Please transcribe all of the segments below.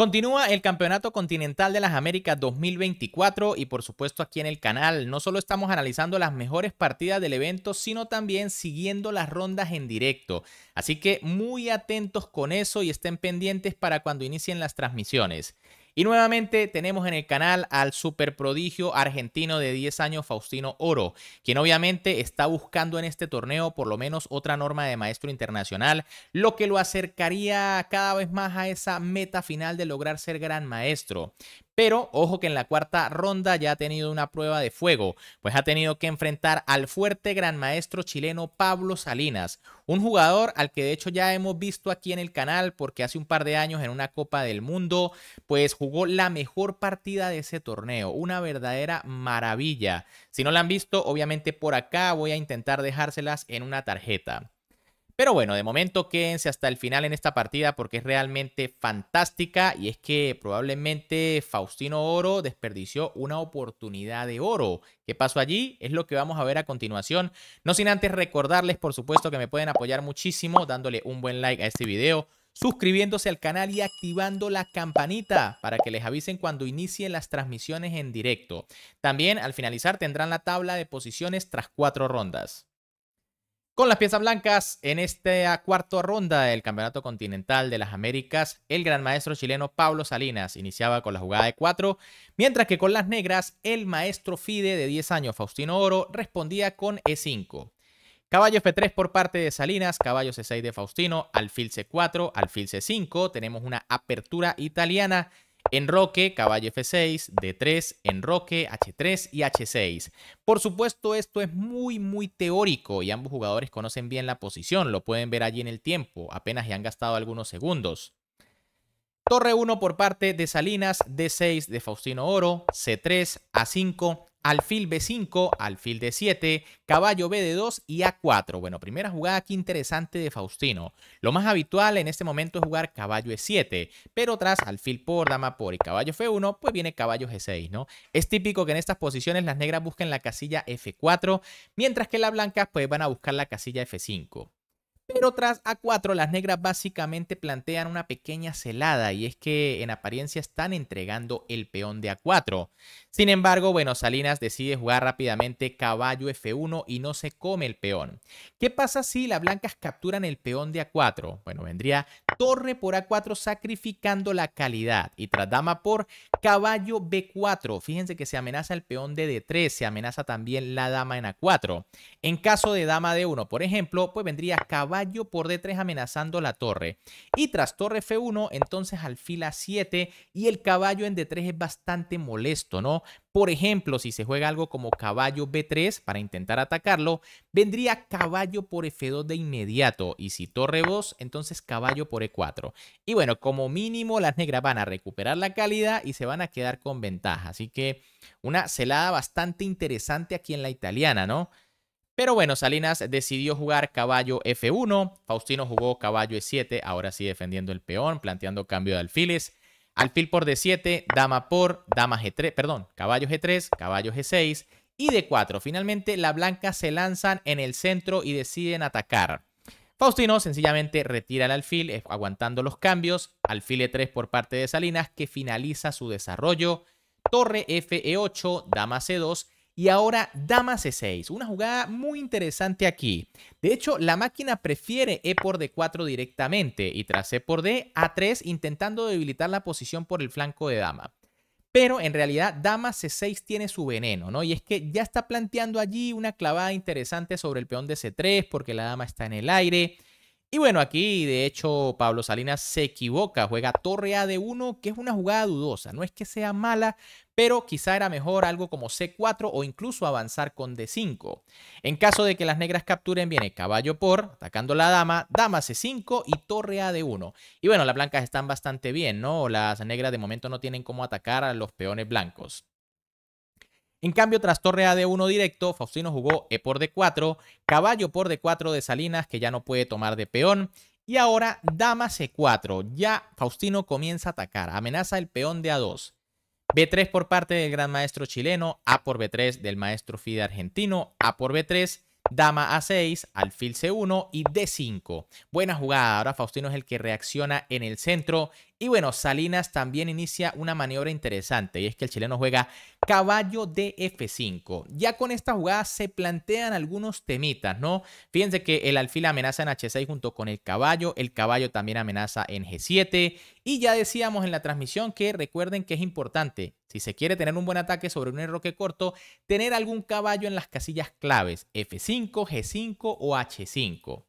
Continúa el Campeonato Continental de las Américas 2024 y por supuesto aquí en el canal no solo estamos analizando las mejores partidas del evento, sino también siguiendo las rondas en directo. Así que muy atentos con eso y estén pendientes para cuando inicien las transmisiones. Y nuevamente tenemos en el canal al super prodigio argentino de 10 años, Faustino Oro, quien obviamente está buscando en este torneo por lo menos otra norma de maestro internacional, lo que lo acercaría cada vez más a esa meta final de lograr ser gran maestro. Pero ojo que en la cuarta ronda ya ha tenido una prueba de fuego, pues ha tenido que enfrentar al fuerte gran maestro chileno Pablo Salinas, un jugador al que de hecho ya hemos visto aquí en el canal porque hace un par de años en una Copa del Mundo, pues jugó la mejor partida de ese torneo, una verdadera maravilla. Si no la han visto, obviamente por acá voy a intentar dejárselas en una tarjeta. Pero bueno, de momento quédense hasta el final en esta partida porque es realmente fantástica y es que probablemente Faustino Oro desperdició una oportunidad de oro. ¿Qué pasó allí? Es lo que vamos a ver a continuación. No sin antes recordarles, por supuesto, que me pueden apoyar muchísimo dándole un buen like a este video suscribiéndose al canal y activando la campanita para que les avisen cuando inicien las transmisiones en directo. También al finalizar tendrán la tabla de posiciones tras cuatro rondas. Con las piezas blancas, en esta cuarta ronda del Campeonato Continental de las Américas, el gran maestro chileno Pablo Salinas iniciaba con la jugada de 4, mientras que con las negras, el maestro FIDE de 10 años, Faustino Oro, respondía con E5. Caballo F3 por parte de Salinas, caballo C6 de Faustino, alfil C4, alfil C5, tenemos una apertura italiana Enroque, caballo F6, D3, enroque, H3 y H6. Por supuesto, esto es muy, muy teórico y ambos jugadores conocen bien la posición, lo pueden ver allí en el tiempo, apenas ya han gastado algunos segundos. Torre 1 por parte de Salinas, D6 de Faustino Oro, C3, A5, alfil B5, alfil D7, caballo B 2 y A4. Bueno, primera jugada aquí interesante de Faustino. Lo más habitual en este momento es jugar caballo E7, pero tras alfil por, dama por y caballo F1, pues viene caballo G6, ¿no? Es típico que en estas posiciones las negras busquen la casilla F4, mientras que las blancas pues van a buscar la casilla F5. Pero tras A4, las negras básicamente plantean una pequeña celada y es que en apariencia están entregando el peón de A4. Sin embargo, bueno, Salinas decide jugar rápidamente caballo F1 y no se come el peón. ¿Qué pasa si las blancas capturan el peón de A4? Bueno, vendría torre por A4 sacrificando la calidad y tras dama por caballo B4. Fíjense que se amenaza el peón de D3, se amenaza también la dama en A4. En caso de dama D1, por ejemplo, pues vendría caballo caballo por D3 amenazando la torre. Y tras torre F1, entonces al fila 7 y el caballo en D3 es bastante molesto, ¿no? Por ejemplo, si se juega algo como caballo B3 para intentar atacarlo, vendría caballo por F2 de inmediato. Y si torre 2, entonces caballo por E4. Y bueno, como mínimo las negras van a recuperar la calidad y se van a quedar con ventaja. Así que una celada bastante interesante aquí en la italiana, ¿no? Pero bueno, Salinas decidió jugar caballo F1, Faustino jugó caballo E7, ahora sí defendiendo el peón, planteando cambio de alfiles. Alfil por D7, dama por, dama G3, perdón, caballo G3, caballo G6 y D4. Finalmente, la blanca se lanzan en el centro y deciden atacar. Faustino sencillamente retira el alfil, eh, aguantando los cambios. Alfil E3 por parte de Salinas, que finaliza su desarrollo. Torre F 8 e dama C2 y ahora dama C6, una jugada muy interesante aquí. De hecho, la máquina prefiere E por D4 directamente y tras E por D, A3 intentando debilitar la posición por el flanco de dama. Pero en realidad dama C6 tiene su veneno, ¿no? Y es que ya está planteando allí una clavada interesante sobre el peón de C3 porque la dama está en el aire. Y bueno, aquí de hecho Pablo Salinas se equivoca, juega torre A de 1, que es una jugada dudosa. No es que sea mala, pero quizá era mejor algo como C4 o incluso avanzar con D5. En caso de que las negras capturen, viene caballo por, atacando la dama, dama C5 y torre A de 1. Y bueno, las blancas están bastante bien, ¿no? Las negras de momento no tienen cómo atacar a los peones blancos. En cambio, tras torre ad 1 directo, Faustino jugó E por D4, caballo por D4 de Salinas, que ya no puede tomar de peón. Y ahora dama C4. Ya Faustino comienza a atacar. Amenaza el peón de A2. B3 por parte del gran maestro chileno, A por B3 del maestro FIDE argentino, A por B3, dama A6, alfil C1 y D5. Buena jugada, ahora Faustino es el que reacciona en el centro. Y bueno, Salinas también inicia una maniobra interesante y es que el chileno juega caballo de F5. Ya con esta jugada se plantean algunos temitas, ¿no? Fíjense que el alfil amenaza en H6 junto con el caballo, el caballo también amenaza en G7 y ya decíamos en la transmisión que recuerden que es importante, si se quiere tener un buen ataque sobre un enroque corto, tener algún caballo en las casillas claves, F5, G5 o H5.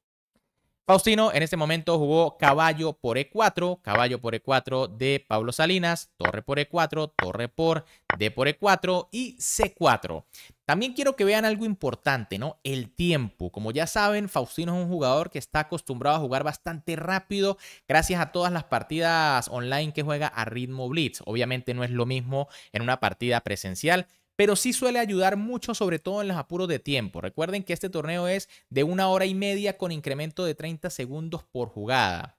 Faustino en este momento jugó caballo por E4, caballo por E4 de Pablo Salinas, torre por E4, torre por D por E4 y C4. También quiero que vean algo importante, ¿no? El tiempo. Como ya saben, Faustino es un jugador que está acostumbrado a jugar bastante rápido gracias a todas las partidas online que juega a ritmo blitz. Obviamente no es lo mismo en una partida presencial, pero sí suele ayudar mucho, sobre todo en los apuros de tiempo. Recuerden que este torneo es de una hora y media con incremento de 30 segundos por jugada.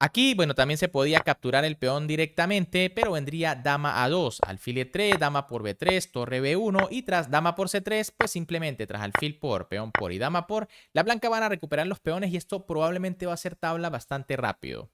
Aquí, bueno, también se podía capturar el peón directamente, pero vendría dama a 2, alfil e3, dama por b3, torre b1 y tras dama por c3, pues simplemente tras alfil por, peón por y dama por, la blanca van a recuperar los peones y esto probablemente va a ser tabla bastante rápido.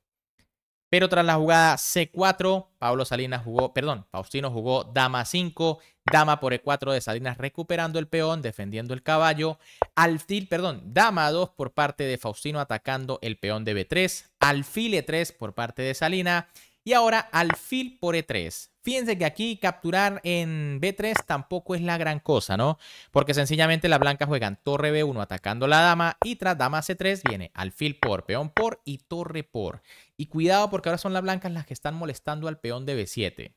Pero tras la jugada C4, Pablo Salinas jugó, perdón, Faustino jugó dama 5, dama por E4 de Salinas recuperando el peón, defendiendo el caballo, alfil, perdón, dama 2 por parte de Faustino atacando el peón de B3, alfil E3 por parte de Salinas y ahora alfil por E3. Fíjense que aquí capturar en B3 tampoco es la gran cosa, ¿no? Porque sencillamente las blancas juegan torre B1 atacando a la dama y tras dama C3 viene alfil por, peón por y torre por. Y cuidado porque ahora son las blancas las que están molestando al peón de B7.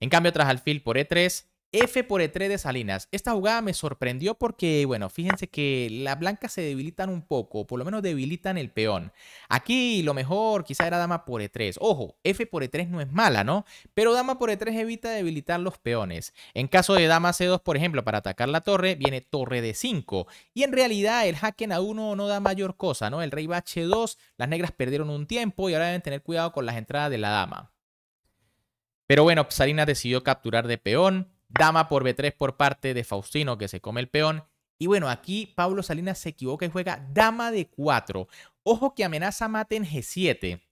En cambio, tras alfil por E3 F por E3 de Salinas. Esta jugada me sorprendió porque, bueno, fíjense que las blancas se debilitan un poco, por lo menos debilitan el peón. Aquí lo mejor quizá era dama por E3. Ojo, F por E3 no es mala, ¿no? Pero dama por E3 evita debilitar los peones. En caso de dama C2, por ejemplo, para atacar la torre, viene torre de 5. Y en realidad el jaque en A1 no da mayor cosa, ¿no? El rey va H2, las negras perdieron un tiempo y ahora deben tener cuidado con las entradas de la dama. Pero bueno, Salinas decidió capturar de peón dama por B3 por parte de Faustino que se come el peón. Y bueno, aquí Pablo Salinas se equivoca y juega dama de 4. Ojo que amenaza mate en G7.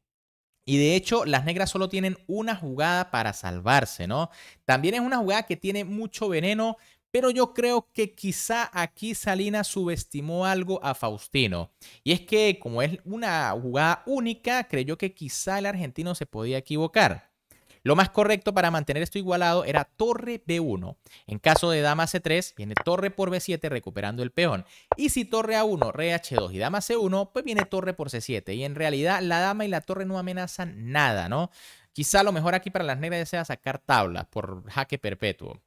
Y de hecho, las negras solo tienen una jugada para salvarse, ¿no? También es una jugada que tiene mucho veneno, pero yo creo que quizá aquí Salinas subestimó algo a Faustino. Y es que como es una jugada única, creyó que quizá el argentino se podía equivocar. Lo más correcto para mantener esto igualado era torre B1. En caso de dama C3, viene torre por B7 recuperando el peón. Y si torre A1, rh H2 y dama C1, pues viene torre por C7. Y en realidad la dama y la torre no amenazan nada, ¿no? Quizá lo mejor aquí para las negras sea sacar tablas por jaque perpetuo.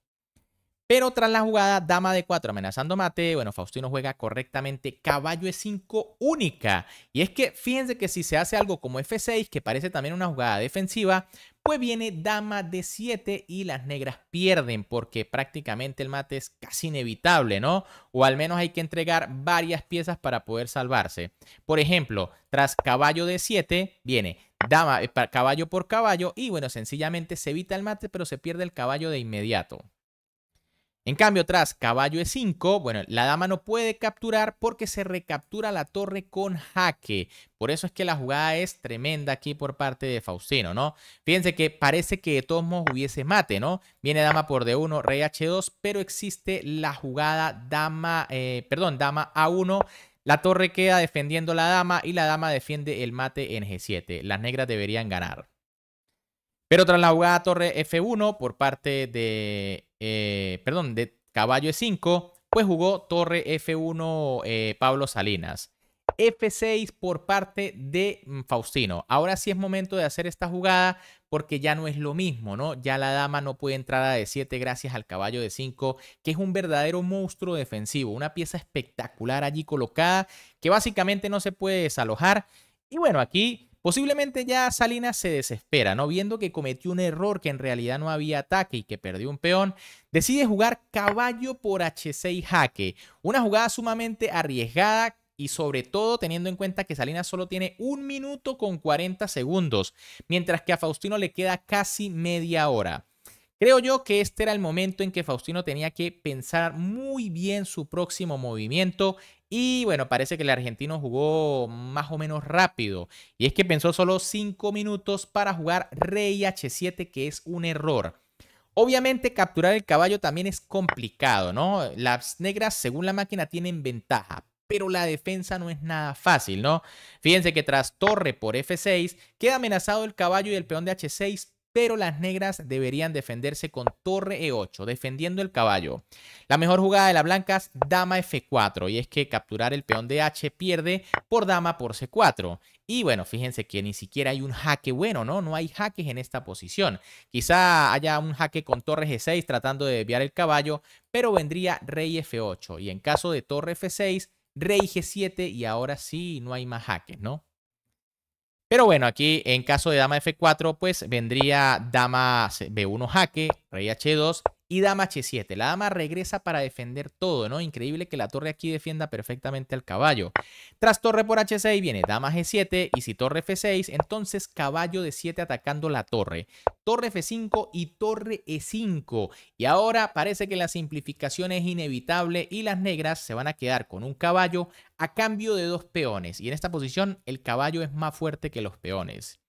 Pero tras la jugada, dama de 4 amenazando mate, bueno, Faustino juega correctamente, caballo E5 única. Y es que fíjense que si se hace algo como F6, que parece también una jugada defensiva, pues viene dama de 7 y las negras pierden porque prácticamente el mate es casi inevitable, ¿no? O al menos hay que entregar varias piezas para poder salvarse. Por ejemplo, tras caballo de 7 viene dama, eh, caballo por caballo y bueno, sencillamente se evita el mate pero se pierde el caballo de inmediato. En cambio, tras caballo e5, bueno, la dama no puede capturar porque se recaptura la torre con jaque. Por eso es que la jugada es tremenda aquí por parte de Faustino, ¿no? Fíjense que parece que de todos modos hubiese mate, ¿no? Viene dama por d1, rey h2, pero existe la jugada dama, eh, perdón, dama a1, la torre queda defendiendo la dama y la dama defiende el mate en G7. Las negras deberían ganar. Pero tras la jugada torre F1 por parte de eh, perdón, de caballo E5, pues jugó torre F1 eh, Pablo Salinas. F6 por parte de mm, Faustino. Ahora sí es momento de hacer esta jugada porque ya no es lo mismo, ¿no? Ya la dama no puede entrar a D7 gracias al caballo de 5, que es un verdadero monstruo defensivo, una pieza espectacular allí colocada que básicamente no se puede desalojar. Y bueno, aquí Posiblemente ya Salinas se desespera, ¿no? Viendo que cometió un error, que en realidad no había ataque y que perdió un peón, decide jugar caballo por H6 jaque. Una jugada sumamente arriesgada y sobre todo teniendo en cuenta que Salinas solo tiene un minuto con 40 segundos, mientras que a Faustino le queda casi media hora. Creo yo que este era el momento en que Faustino tenía que pensar muy bien su próximo movimiento y bueno, parece que el argentino jugó más o menos rápido. Y es que pensó solo 5 minutos para jugar rey h7, que es un error. Obviamente capturar el caballo también es complicado, ¿no? Las negras, según la máquina, tienen ventaja, pero la defensa no es nada fácil, ¿no? Fíjense que tras torre por f6, queda amenazado el caballo y el peón de h6, pero las negras deberían defenderse con torre E8, defendiendo el caballo. La mejor jugada de las blancas, dama F4, y es que capturar el peón de H pierde por dama por C4. Y bueno, fíjense que ni siquiera hay un jaque bueno, ¿no? No hay jaques en esta posición. Quizá haya un jaque con torre G6 tratando de desviar el caballo, pero vendría rey F8, y en caso de torre F6, rey G7, y ahora sí no hay más jaques, ¿no? Pero bueno, aquí en caso de dama F4, pues vendría dama B1 jaque, rey H2 y dama h7. La dama regresa para defender todo, ¿no? Increíble que la torre aquí defienda perfectamente al caballo. Tras torre por h6 viene dama g7 y si torre f6, entonces caballo de 7 atacando la torre. Torre f5 y torre e5. Y ahora parece que la simplificación es inevitable y las negras se van a quedar con un caballo a cambio de dos peones. Y en esta posición el caballo es más fuerte que los peones.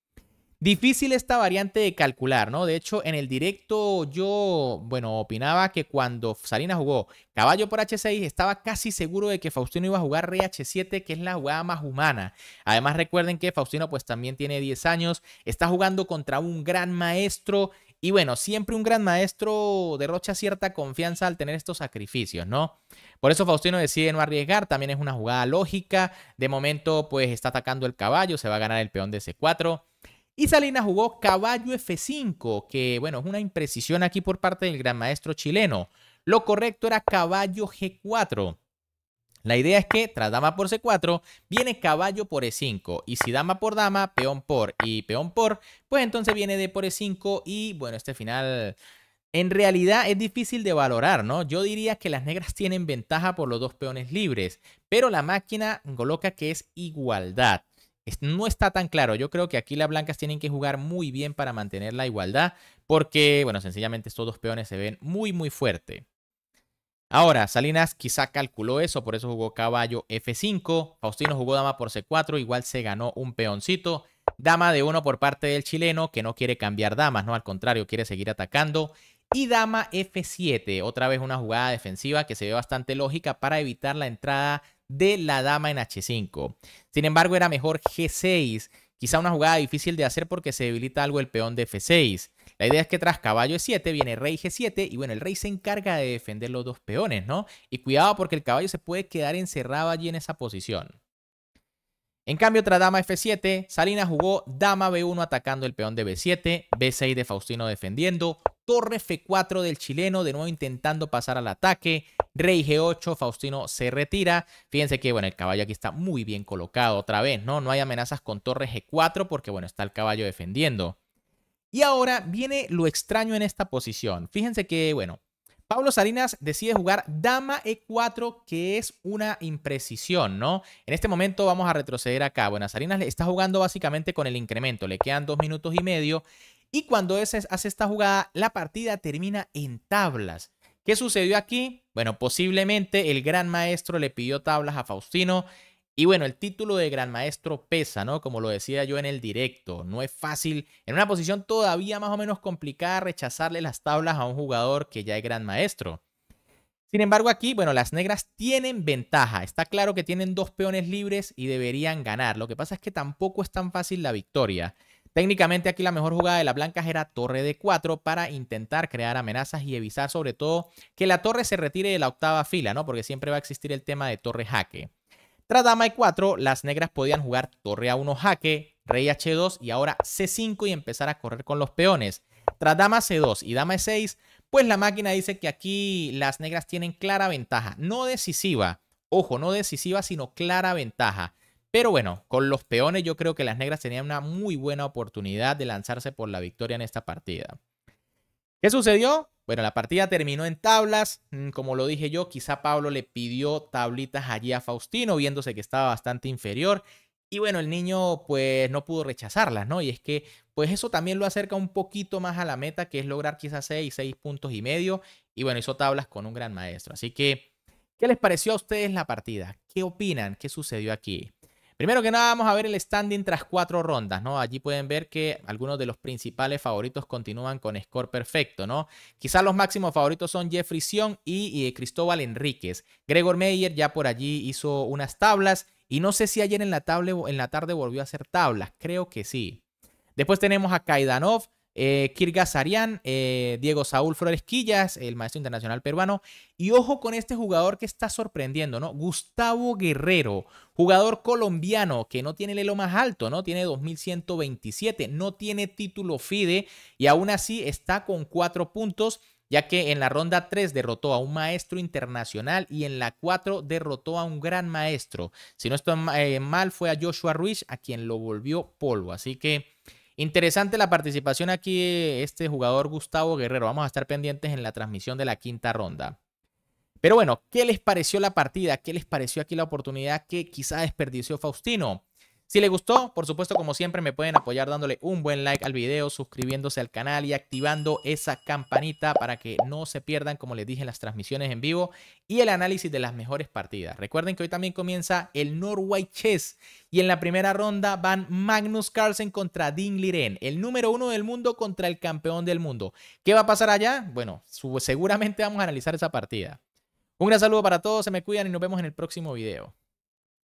Difícil esta variante de calcular, ¿no? De hecho, en el directo yo, bueno, opinaba que cuando Salinas jugó caballo por H6, estaba casi seguro de que Faustino iba a jugar rey H7, que es la jugada más humana. Además, recuerden que Faustino pues también tiene 10 años, está jugando contra un gran maestro y bueno, siempre un gran maestro derrocha cierta confianza al tener estos sacrificios, ¿no? Por eso Faustino decide no arriesgar, también es una jugada lógica. De momento, pues está atacando el caballo, se va a ganar el peón de C4. Y Salina jugó caballo F5, que bueno, es una imprecisión aquí por parte del gran maestro chileno. Lo correcto era caballo G4. La idea es que tras dama por C4 viene caballo por E5 y si dama por dama, peón por y peón por, pues entonces viene D por E5 y bueno, este final en realidad es difícil de valorar, ¿no? Yo diría que las negras tienen ventaja por los dos peones libres, pero la máquina coloca que es igualdad no está tan claro. Yo creo que aquí las blancas tienen que jugar muy bien para mantener la igualdad, porque, bueno, sencillamente estos dos peones se ven muy, muy fuerte. Ahora, Salinas quizá calculó eso, por eso jugó caballo F5. Faustino jugó dama por C4, igual se ganó un peoncito. Dama de 1 por parte del chileno, que no quiere cambiar damas, no, al contrario, quiere seguir atacando. Y dama F7, otra vez una jugada defensiva que se ve bastante lógica para evitar la entrada de la dama en H5. Sin embargo, era mejor G6, quizá una jugada difícil de hacer porque se debilita algo el peón de F6. La idea es que tras caballo E7 viene rey G7 y bueno, el rey se encarga de defender los dos peones, ¿no? Y cuidado porque el caballo se puede quedar encerrado allí en esa posición. En cambio, tras dama F7, salina jugó dama B1 atacando el peón de B7, B6 de Faustino defendiendo, Torre F4 del chileno, de nuevo intentando pasar al ataque. Rey G8, Faustino se retira. Fíjense que, bueno, el caballo aquí está muy bien colocado otra vez, ¿no? No hay amenazas con Torre G4 porque, bueno, está el caballo defendiendo. Y ahora viene lo extraño en esta posición. Fíjense que, bueno, Pablo Salinas decide jugar Dama E4, que es una imprecisión, ¿no? En este momento vamos a retroceder acá. Bueno, Salinas está jugando básicamente con el incremento. Le quedan dos minutos y medio y cuando ese hace esta jugada, la partida termina en tablas. ¿Qué sucedió aquí? Bueno, posiblemente el gran maestro le pidió tablas a Faustino. Y bueno, el título de gran maestro pesa, ¿no? Como lo decía yo en el directo, no es fácil, en una posición todavía más o menos complicada, rechazarle las tablas a un jugador que ya es gran maestro. Sin embargo, aquí, bueno, las negras tienen ventaja. Está claro que tienen dos peones libres y deberían ganar. Lo que pasa es que tampoco es tan fácil la victoria. Técnicamente aquí la mejor jugada de las blancas era torre de 4 para intentar crear amenazas y evitar sobre todo que la torre se retire de la octava fila, ¿no? Porque siempre va a existir el tema de torre jaque. Tras dama e4, las negras podían jugar torre a1 jaque, rey h2 y ahora c5 y empezar a correr con los peones. Tras dama c2 y dama e6, pues la máquina dice que aquí las negras tienen clara ventaja, no decisiva, ojo, no decisiva, sino clara ventaja. Pero bueno, con los peones yo creo que las negras tenían una muy buena oportunidad de lanzarse por la victoria en esta partida. ¿Qué sucedió? Bueno, la partida terminó en tablas. Mm, como lo dije yo, quizá Pablo le pidió tablitas allí a Faustino, viéndose que estaba bastante inferior. Y bueno, el niño pues no pudo rechazarlas, ¿no? Y es que pues eso también lo acerca un poquito más a la meta, que es lograr quizás 6, 6 puntos y medio. Y bueno, hizo tablas con un gran maestro. Así que, ¿qué les pareció a ustedes la partida? ¿Qué opinan? ¿Qué sucedió aquí? Primero que nada, vamos a ver el standing tras cuatro rondas, ¿no? Allí pueden ver que algunos de los principales favoritos continúan con score perfecto, ¿no? Quizás los máximos favoritos son Jeffrey Sion y, eh, Cristóbal Enríquez. Gregor Meyer ya por allí hizo unas tablas y no sé si ayer en la, en la tarde volvió a hacer tablas, creo que sí. Después tenemos a Kaidanov, eh, Kirgasarian, eh, Diego Saúl Flores el maestro internacional peruano. Y ojo con este jugador que está sorprendiendo, ¿no? Gustavo Guerrero, jugador colombiano que no tiene el elo más alto, ¿no? Tiene 2127, no tiene título FIDE y aún así está con cuatro puntos ya que en la ronda 3 derrotó a un maestro internacional y en la 4 derrotó a un gran maestro. Si no estoy eh, mal, fue a Joshua Ruiz, a quien lo volvió polvo. Así que Interesante la participación aquí de este jugador Gustavo Guerrero. Vamos a estar pendientes en la transmisión de la quinta ronda. Pero bueno, ¿qué les pareció la partida? ¿Qué les pareció aquí la oportunidad que quizá desperdició Faustino? Si les gustó, por supuesto, como siempre, me pueden apoyar dándole un buen like al video, suscribiéndose al canal y activando esa campanita para que no se pierdan, como les dije, las transmisiones en vivo y el análisis de las mejores partidas. Recuerden que hoy también comienza el Norway Chess y en la primera ronda van Magnus Carlsen contra Dean Liren, el número uno del mundo contra el campeón del mundo. ¿Qué va a pasar allá? Bueno, seguramente vamos a analizar esa partida. Un gran saludo para todos, se me cuidan y nos vemos en el próximo video.